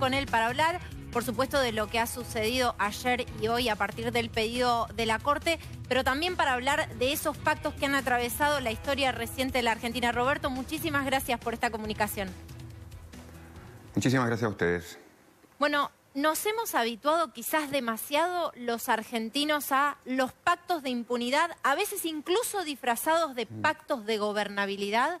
con él para hablar, por supuesto, de lo que ha sucedido ayer y hoy a partir del pedido de la Corte, pero también para hablar de esos pactos que han atravesado la historia reciente de la Argentina. Roberto, muchísimas gracias por esta comunicación. Muchísimas gracias a ustedes. Bueno, nos hemos habituado quizás demasiado los argentinos a los pactos de impunidad, a veces incluso disfrazados de mm. pactos de gobernabilidad.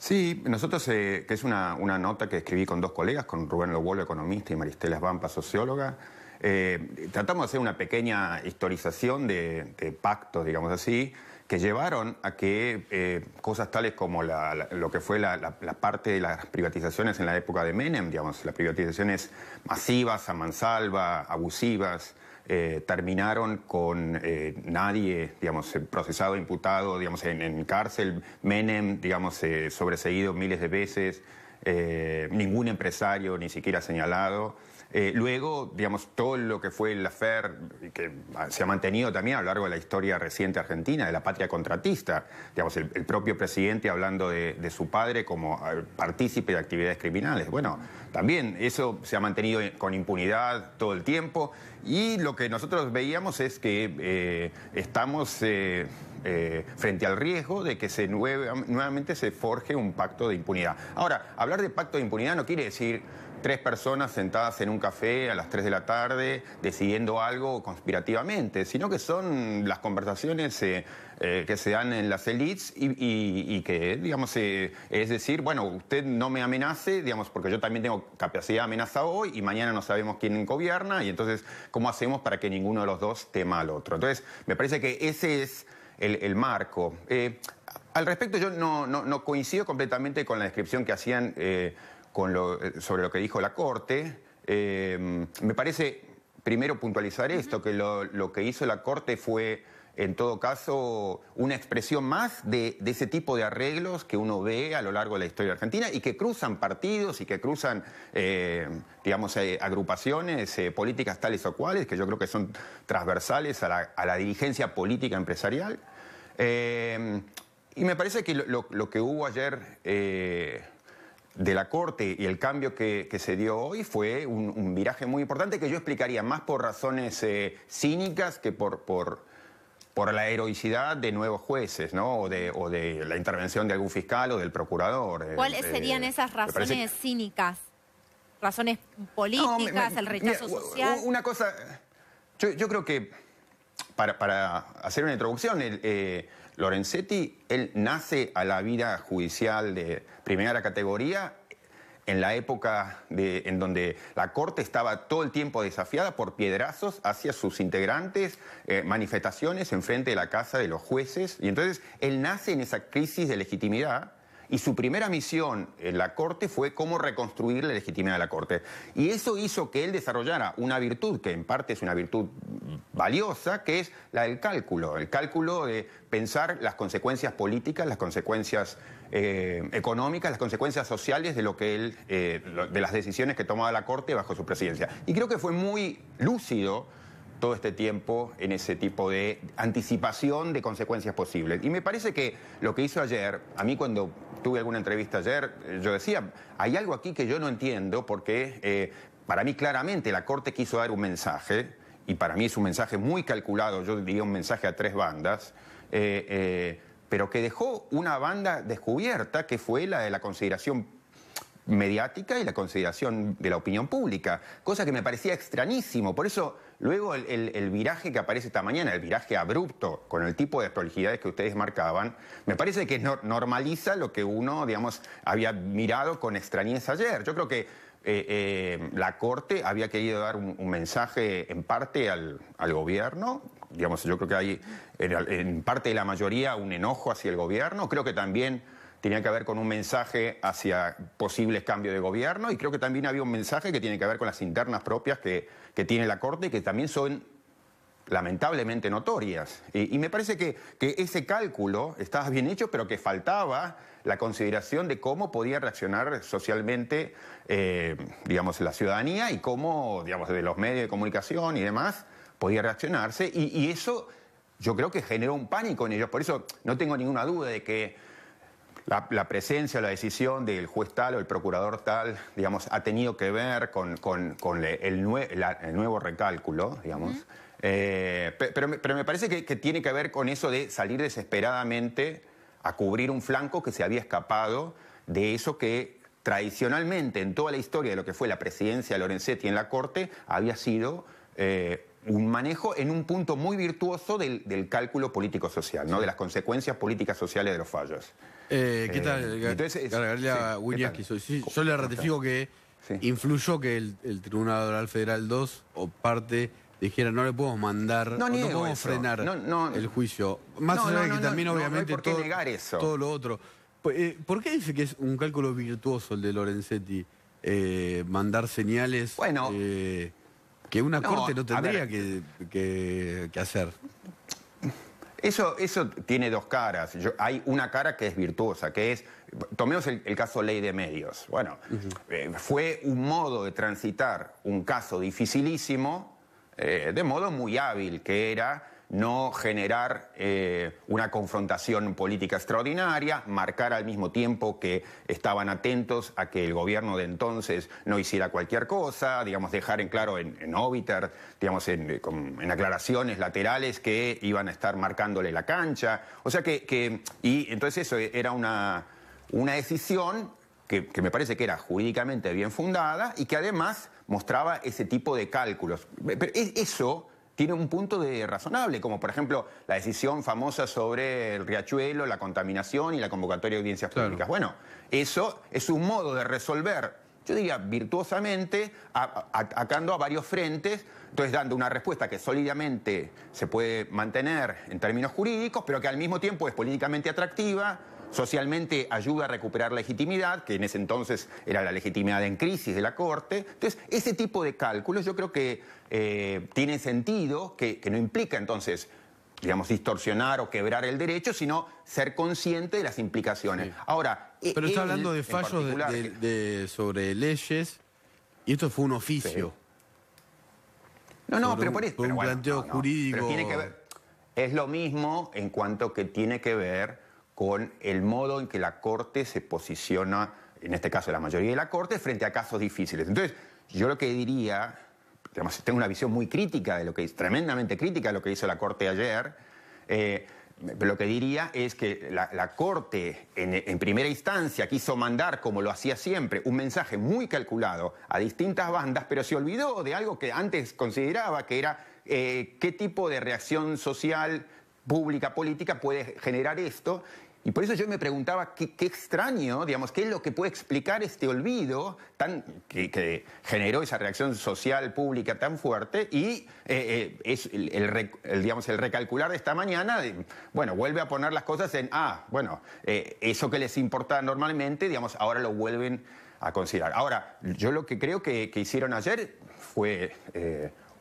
Sí, nosotros, eh, que es una, nota que escribí con dos colegas, con Rubén Lobuelo, economista, y Maristela Vampa, socióloga, eh, tratamos de hacer una pequeña historización de, pactos, digamos así, que llevaron a que eh, cosas tales como la, lo que fue la, la, parte de las privatizaciones en la época de Menem, digamos, las privatizaciones masivas, a mansalva, abusivas, eh, terminaron con eh, nadie, digamos, eh, procesado, imputado, digamos, en, en cárcel, Menem, digamos, eh, sobreseído miles de veces, ningún empresario ni siquiera señalado. Eh, luego, digamos, todo lo que fue el afer que se ha mantenido también a lo largo de la historia reciente argentina, de la patria contratista, digamos, el, propio presidente hablando de, su padre como eh, partícipe de actividades criminales. Bueno, también eso se ha mantenido con impunidad todo el tiempo y lo que nosotros veíamos es que eh, estamos... frente al riesgo de que se nuevamente se forje un pacto de impunidad. Ahora, hablar de pacto de impunidad no quiere decir tres personas sentadas en un café a las 3 de la tarde decidiendo algo conspirativamente, sino que son las conversaciones eh, eh, que se dan en las elites y, que, digamos, eh, es decir, bueno, usted no me amenace, digamos, porque yo también tengo capacidad de amenaza hoy y mañana no sabemos quién gobierna y entonces, ¿cómo hacemos para que ninguno de los dos tema al otro? Entonces, me parece que ese es el, marco. al respecto, yo no, no, coincido completamente con la descripción que hacían eh, sobre lo que dijo la Corte. Em, me parece, primero puntualizar esto, que lo, que hizo la Corte fue, en todo caso, una expresión más de, ese tipo de arreglos que uno ve a lo largo de la historia argentina y que cruzan partidos y que cruzan, em, digamos, eh, agrupaciones eh, políticas tales o cuales, que yo creo que son transversales a la, dirigencia política empresarial. Em, y me parece que lo que hubo ayer de la Corte y el cambio que, que se dio hoy fue un, viraje muy importante que yo explicaría más por razones eh, cínicas que por, por, por, la heroicidad de nuevos jueces, ¿no? O de, o de, la intervención de algún fiscal o del procurador. Eh, ¿Cuáles eh, serían esas razones cínicas? ¿Razones políticas, el rechazo social? Una cosa, yo creo que para, hacer una introducción, eh, Lorenzetti, él nace a la vida judicial de primera categoría en la época en donde la Corte estaba todo el tiempo desafiada por piedrazos hacia sus integrantes, eh, manifestaciones manifestaciones frente de la casa de los jueces. Y entonces él nace en esa crisis de legitimidad y su primera misión en la Corte fue cómo reconstruir la legitimidad de la Corte. Y eso hizo que él desarrollara una virtud, que en parte es una virtud valiosa, que es la del cálculo, el cálculo de pensar las consecuencias políticas, las consecuencias eh, económicas, las consecuencias sociales de lo que él, eh, de las decisiones que tomaba la Corte bajo su presidencia. Y creo que fue muy lúcido todo este tiempo en ese tipo de anticipación de consecuencias posibles. Y me parece que lo que hizo ayer, a mí cuando tuve alguna entrevista ayer, eh, yo decía, hay algo aquí que yo no entiendo porque para mí claramente la Corte quiso dar un mensaje y para mí es un mensaje muy calculado, yo diría un mensaje a tres bandas, eh, eh, pero que dejó una banda descubierta que fue la de la consideración mediática y la consideración de la opinión pública, cosa que me parecía extrañísimo. Por eso, luego el, viraje que aparece esta mañana, el viraje abrupto, con el tipo de prolijidades que ustedes marcaban, me parece que normaliza lo que uno, digamos, había mirado con extrañeza ayer. Yo creo que eh, eh, la Corte había querido dar un, mensaje en parte al, gobierno. Digamos, yo creo que hay en, parte de la mayoría un enojo hacia el gobierno. Creo que también tenía que ver con un mensaje hacia posibles cambios de gobierno y creo que también había un mensaje que tiene que ver con las internas propias que, que tiene la Corte y que también son lamentablemente notorias. Y, me parece que, que, ese cálculo estaba bien hecho, pero que faltaba la consideración de cómo podía reaccionar socialmente, eh, digamos, la ciudadanía y cómo, digamos, de los medios de comunicación y demás, podía reaccionarse. Y, eso yo creo que generó un pánico en ellos. Por eso no tengo ninguna duda de que la, presencia presencia, la decisión del juez tal o el procurador tal, digamos, ha tenido que ver con, con, el, nuevo recálculo, digamos. Eh, pero, me parece que, tiene que ver con eso de salir desesperadamente a cubrir un flanco que se había escapado de eso que tradicionalmente en toda la historia de lo que fue la presidencia de Lorenzetti en la Corte había sido eh, un manejo en un punto muy virtuoso del, cálculo político-social, ¿no? de las consecuencias políticas sociales de los fallos. Eh, ¿Qué tal, Yo le ratifico que influyó que el, Tribunal Tribunal Federal 2 o parte dijera no le podemos mandar, no, podemos frenar el juicio. Más allá de que también obviamente todo, todo lo otro. Pues, eh, ¿Por qué dice que es un cálculo virtuoso el de Lorenzetti eh, mandar señales eh, que una corte no tendría que, hacer? Eso, eso tiene dos caras. Yo, hay una cara que es virtuosa, que es, tomemos el, caso ley de medios. Bueno, fue un modo de transitar un caso dificilísimo eh, de modo muy hábil, que era no generar eh, una confrontación política extraordinaria, marcar al mismo tiempo que estaban atentos a que el gobierno de entonces no hiciera cualquier cosa, digamos, dejar en claro en, Óbiter, digamos, eh, en, aclaraciones laterales que iban a estar marcándole la cancha. O sea que, y entonces eso era una, decisión que me parece que era jurídicamente bien fundada y que además mostraba ese tipo de cálculos. Pero e-, eso tiene un punto de razonable, como por ejemplo la decisión famosa sobre el riachuelo, la contaminación y la convocatoria de audiencias públicas. Bueno, eso es un modo de resolver, yo diría virtuosamente, atacando a varios frentes, entonces dando una respuesta que sólidamente se puede mantener en términos jurídicos, pero que al mismo tiempo es políticamente atractiva Socialmente ayuda a recuperar legitimidad, que en ese entonces era la legitimidad en crisis de la Corte. Entonces, ese tipo de cálculos yo creo que eh, tiene sentido, que, no implica entonces digamos, distorsionar o quebrar el derecho, sino ser consciente de las implicaciones. Ahora, pero está hablando de fallos de, sobre leyes y esto fue un oficio. No, no, pero por eso. Un, planteo jurídico. tiene que ver. Es lo mismo en cuanto que tiene que ver con el modo en que la Corte se posiciona, en este caso la mayoría de la Corte, frente a casos difíciles. Entonces, yo lo que diría, digamos, tengo una visión muy crítica de lo que tremendamente crítica de lo que hizo la Corte ayer, eh, lo que diría es que la, Corte, en, primera instancia, quiso mandar, como lo hacía siempre, un mensaje muy calculado a distintas bandas, pero se olvidó de algo que antes consideraba que era eh, qué tipo de reacción social pública, política puede generar esto y por eso yo me preguntaba qué, extraño, digamos, qué es lo que puede explicar este olvido tan, que, generó esa reacción social pública tan fuerte y eh, eh, es el, digamos, el recalcular de esta mañana, bueno, vuelve a poner las cosas en, ah, bueno, eh, eso que les importa normalmente, digamos, ahora lo vuelven a considerar. Ahora, yo lo que creo que hicieron ayer fue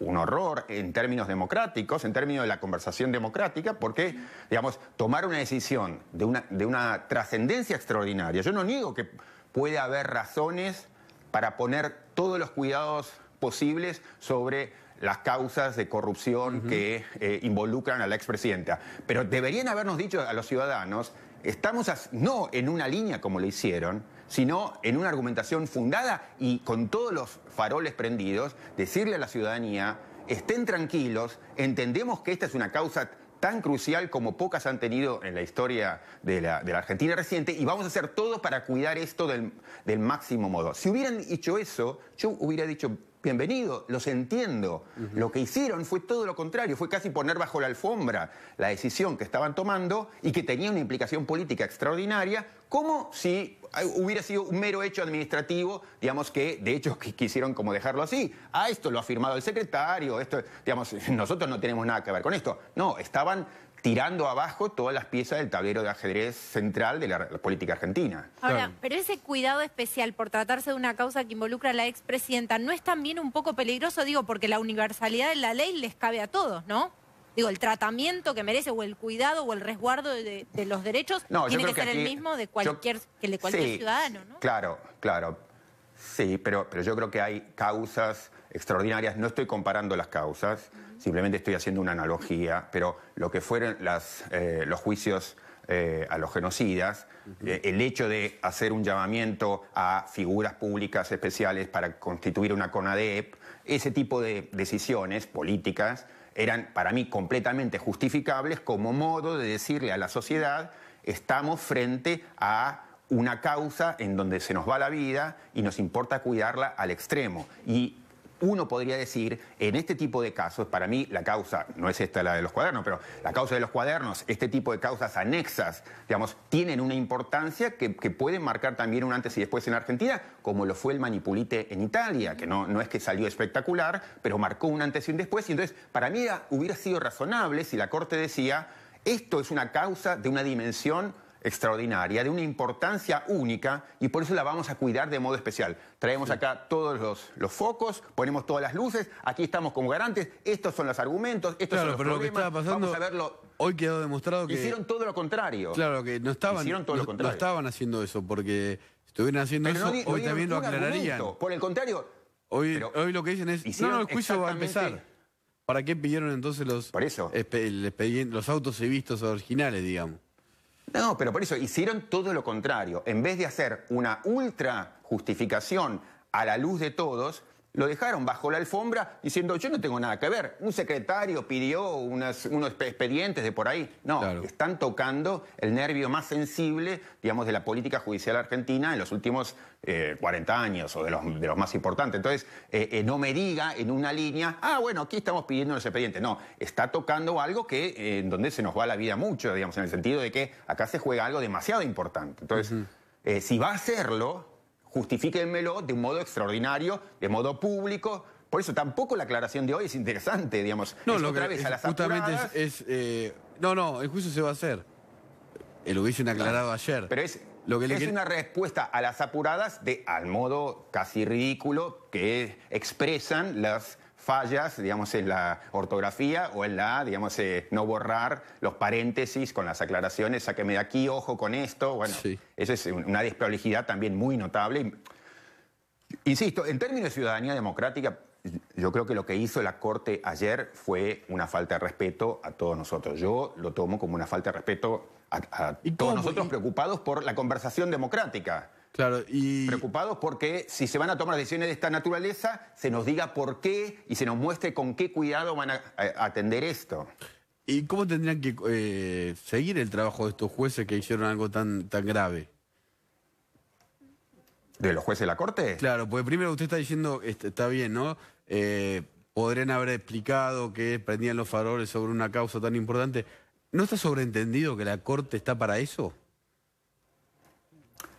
un horror en términos democráticos, en términos de la conversación democrática, porque, digamos, tomar una decisión de una, trascendencia extraordinaria. Yo no niego que puede haber razones para poner todos los cuidados posibles sobre las causas de corrupción que eh, involucran a la expresidenta. Pero deberían habernos dicho a los ciudadanos, estamos no en una línea como lo hicieron, sino en una argumentación fundada y con todos los faroles prendidos, decirle a la ciudadanía, estén tranquilos, entendemos que esta es una causa tan crucial como pocas han tenido en la historia de la, Argentina reciente y vamos a hacer todo para cuidar esto del, del máximo modo. Si hubieran dicho eso, yo hubiera dicho, bienvenido, los entiendo. Lo que hicieron fue todo lo contrario, fue casi poner bajo la alfombra la decisión que estaban tomando y que tenía una implicación política extraordinaria, como si eh, hubiera sido un mero hecho administrativo, digamos que de hecho quisieron como dejarlo así. Ah, esto lo ha firmado el secretario, esto, digamos, nosotros no tenemos nada que ver con esto. No, estaban tirando abajo todas las piezas del tablero de ajedrez central de la, política argentina. Ahora, pero ese cuidado especial por tratarse de una causa que involucra a la expresidenta, ¿no es también un poco peligroso? Digo, porque la universalidad de la ley les cabe a todos, ¿no? Digo, el tratamiento que merece o el cuidado o el resguardo de, los derechos tiene que, ser el mismo de cualquier, de cualquier ciudadano, ¿no? Claro, claro. Sí, pero, yo creo que hay causas extraordinarias. No estoy comparando las causas. Simplemente estoy haciendo una analogía, pero lo que fueron eh, los juicios eh, a los genocidas, eh, el hecho de hacer un llamamiento a figuras públicas especiales para constituir una CONADEP, ese tipo de decisiones políticas eran para mí completamente justificables como modo de decirle a la sociedad, estamos frente a una causa en donde se nos va la vida y nos importa cuidarla al extremo. Y uno podría decir, en este tipo de casos, para mí la causa, no es esta la de los cuadernos, pero la causa de los cuadernos, este tipo de causas anexas, digamos, tienen una importancia que, pueden marcar también un antes y después en Argentina, como lo fue el manipulite en Italia, que no, no es que salió espectacular, pero marcó un antes y un después. Y entonces, para mí hubiera sido razonable si la Corte decía, esto es una causa de una dimensión extraordinaria, de una importancia única y por eso la vamos a cuidar de modo especial. Traemos acá todos los, los, focos, ponemos todas las luces, aquí estamos como garantes, estos son los argumentos, estos son los problemas. Vamos a verlo hoy quedó demostrado que... Hicieron todo lo contrario. Claro, que no estaban, Hicieron todo lo contrario. no estaban haciendo eso, porque si estuvieran haciendo eso, hoy también lo aclararían. Por el contrario... Hoy, lo que dicen es, no, no, el juicio va a empezar. ¿Para qué pidieron entonces los, eso. los autos y vistos originales, digamos? No, pero por eso hicieron todo lo contrario. En vez de hacer una ultra justificación a la luz de todos, lo dejaron bajo la alfombra diciendo yo no tengo nada que ver. Un secretario pidió unos expedientes de por ahí. No, están tocando el nervio más sensible, digamos, de la política judicial argentina en los últimos 40 eh, años o de los, de los más importantes. Entonces, eh, eh, no me diga en una línea, ah, bueno, aquí estamos pidiendo los expedientes. No, está tocando algo que en donde se nos va la vida mucho, digamos, en el sentido de que acá se juega algo demasiado importante. Entonces, si va a hacerlo, justifíquenmelo de un modo extraordinario, de modo público. Por eso tampoco la aclaración de hoy es interesante, digamos. No, lo Justamente es. Eh, no, no, el juicio se va a hacer. el eh, lo hubiesen aclarado ayer. Pero es, lo que es una respuesta a las apuradas de al modo casi ridículo que expresan las fallas, digamos, en la ortografía o en la, digamos, eh, no borrar los paréntesis con las aclaraciones, sáqueme de aquí, ojo con esto. Bueno, esa eso es una desprolijidad también muy notable. Insisto, en términos de ciudadanía democrática, yo creo que lo que hizo la Corte ayer fue una falta de respeto a todos nosotros. Yo lo tomo como una falta de respeto a, a todos nosotros preocupados por la conversación democrática y... Preocupados porque si se van a tomar decisiones de esta naturaleza, se nos diga por qué y se nos muestre con qué cuidado van a, atender esto. ¿Y cómo tendrían que eh, seguir el trabajo de estos jueces que hicieron algo tan, tan grave? ¿De los jueces de la Corte? Claro, pues primero usted está diciendo, este, está bien, ¿no? Eh, podrían haber explicado que prendían los faroles sobre una causa tan importante. ¿No está sobreentendido que la Corte está para eso?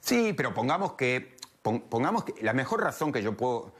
Sí, pero pongamos que, pongamos la mejor razón que yo puedo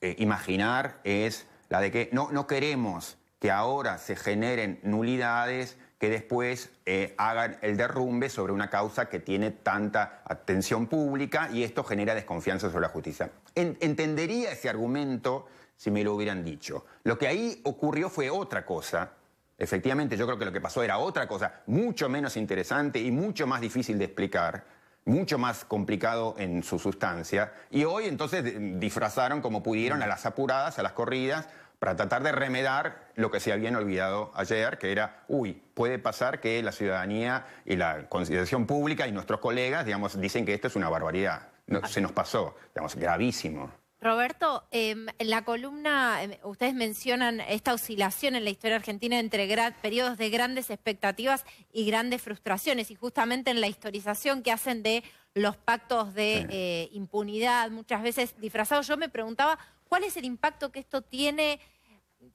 eh, imaginar es la de que no, queremos que ahora se generen nulidades que después eh, hagan el derrumbe sobre una causa que tiene tanta atención pública y esto genera desconfianza sobre la justicia. entendería ese argumento si me lo hubieran dicho. Lo que ahí ocurrió fue otra cosa. Efectivamente, yo creo que lo que pasó era otra cosa, mucho menos interesante y mucho más difícil de explicar mucho más complicado en su sustancia. Y hoy entonces eh, disfrazaron como pudieron a las apuradas, a las corridas, para tratar de remedar lo que se habían olvidado ayer, que era, uy, puede pasar que la ciudadanía y la consideración pública y nuestros colegas, digamos, dicen que esto es una barbaridad. se nos pasó, digamos, gravísimo. Roberto, em, en la columna, em, ustedes mencionan esta oscilación en la historia argentina entre periodos de grandes expectativas y grandes frustraciones, y justamente en la historización que hacen de los pactos de eh, impunidad, muchas veces disfrazados, yo me preguntaba cuál es el impacto que esto tiene,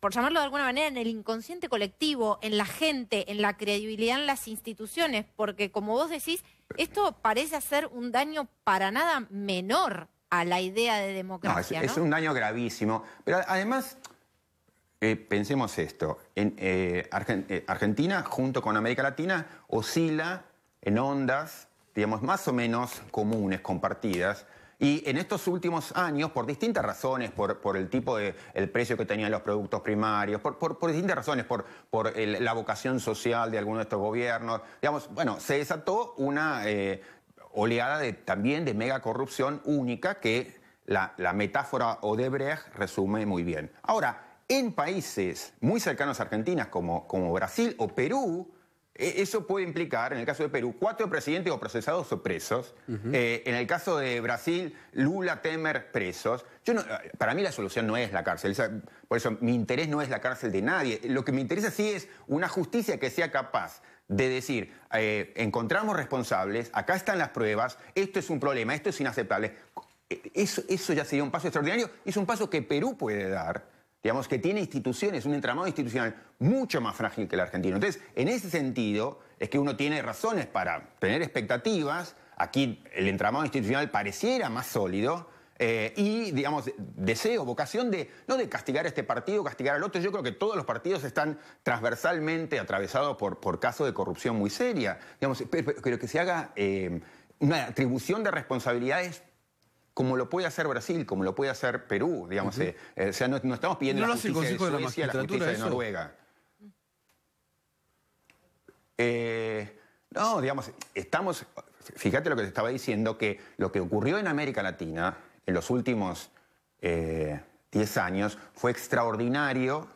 por llamarlo de alguna manera, en el inconsciente colectivo, en la gente, en la credibilidad en las instituciones, porque como vos decís, esto parece hacer un daño para nada menor a la idea de democracia. No, es, un daño gravísimo. Pero además, eh, pensemos esto, en, eh, eh, Argentina junto con América Latina oscila en ondas, digamos, más o menos comunes, compartidas. Y en estos últimos años, por distintas razones, por, por el tipo de el precio que tenían los productos primarios, por, distintas razones, por, por la vocación social de algunos de estos gobiernos, digamos, bueno, se desató una, oleada también de mega corrupción única que la, la metáfora Odebrecht resume muy bien. Ahora, en países muy cercanos a Argentina como, como Brasil o Perú, e, eso puede implicar, en el caso de Perú, cuatro presidentes o procesados o presos. Eh, en el caso de Brasil, Lula, Temer, presos. Yo para mí la solución no es la cárcel. Por eso mi interés no es la cárcel de nadie. Lo que me interesa sí es una justicia que sea capaz de decir, eh, encontramos responsables, acá están las pruebas, esto es un problema, esto es inaceptable. Eso, ya sería un paso extraordinario, es un paso que Perú puede dar, digamos, que tiene instituciones, un entramado institucional mucho más frágil que el argentino. Entonces, en ese sentido, es que uno tiene razones para tener expectativas, aquí el entramado institucional pareciera más sólido, eh, y, digamos, deseo, vocación de no de castigar a este partido, castigar al otro. Yo creo que todos los partidos están transversalmente atravesados por, por casos de corrupción muy seria. Digamos, pero, que se haga eh, una atribución de responsabilidades como lo puede hacer Brasil, como lo puede hacer Perú, digamos. Eh, o sea, no, estamos pidiendo ¿No la justicia de la, la justicia de Noruega. no, digamos, estamos, fíjate lo que te estaba diciendo, que lo que ocurrió en América Latina, en los últimos 10 eh, años fue extraordinario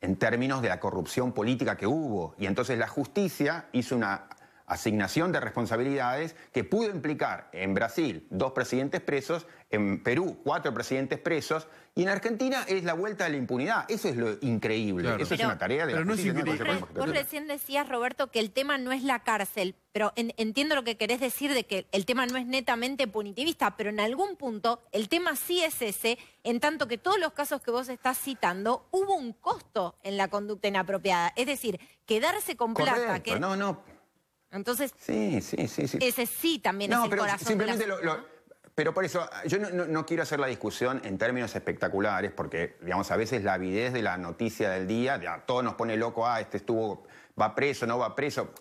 en términos de la corrupción política que hubo. Y entonces la justicia hizo una asignación de responsabilidades que pudo implicar en Brasil dos presidentes presos, en Perú cuatro presidentes presos y en Argentina es la vuelta de la impunidad. Eso es lo increíble. Eso es una tarea de... Pero no es vos recién decías, Roberto, que el tema no es la cárcel, pero entiendo lo que querés decir de que el tema no es netamente punitivista, pero en algún punto el tema sí es ese, en tanto que todos los casos que vos estás citando, hubo un costo en la conducta inapropiada. Es decir, quedarse con plata que... No, no. Entonces, sí, sí, ese sí también es el corazón Simplemente lo, pero por eso, yo no, quiero hacer la discusión en términos espectaculares, porque, digamos, a veces la avidez de la noticia del día, todo nos pone loco, ah, este estuvo, va preso, no va preso.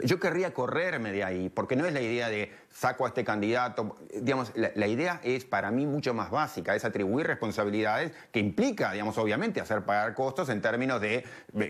Yo querría correrme de ahí, porque no es la idea de saco a este candidato. Digamos, la, idea es para mí mucho más básica, es atribuir responsabilidades que implica, digamos, obviamente, hacer pagar costos en términos de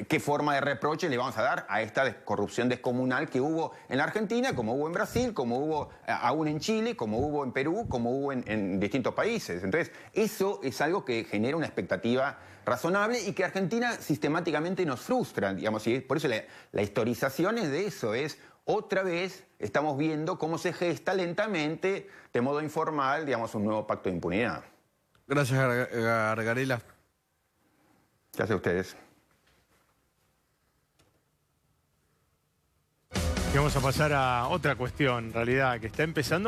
qué forma de reproche le vamos a dar a esta corrupción descomunal que hubo en la Argentina, como hubo en Brasil, como hubo aún en Chile, como hubo en Perú, como hubo en, distintos países. Entonces, eso es algo que genera una expectativa razonable y que Argentina sistemáticamente nos frustra, digamos, y por eso la, la historización es de eso, es otra vez estamos viendo cómo se gesta lentamente, de modo informal, digamos, un nuevo pacto de impunidad. Gracias, Gargarela. Eh, Gracias a ustedes. Y vamos a pasar a otra cuestión, en realidad, que está empezando.